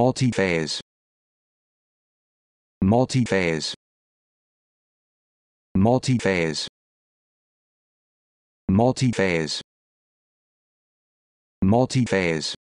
multi-phase multi-phase multi-phase multi-phase multi-phase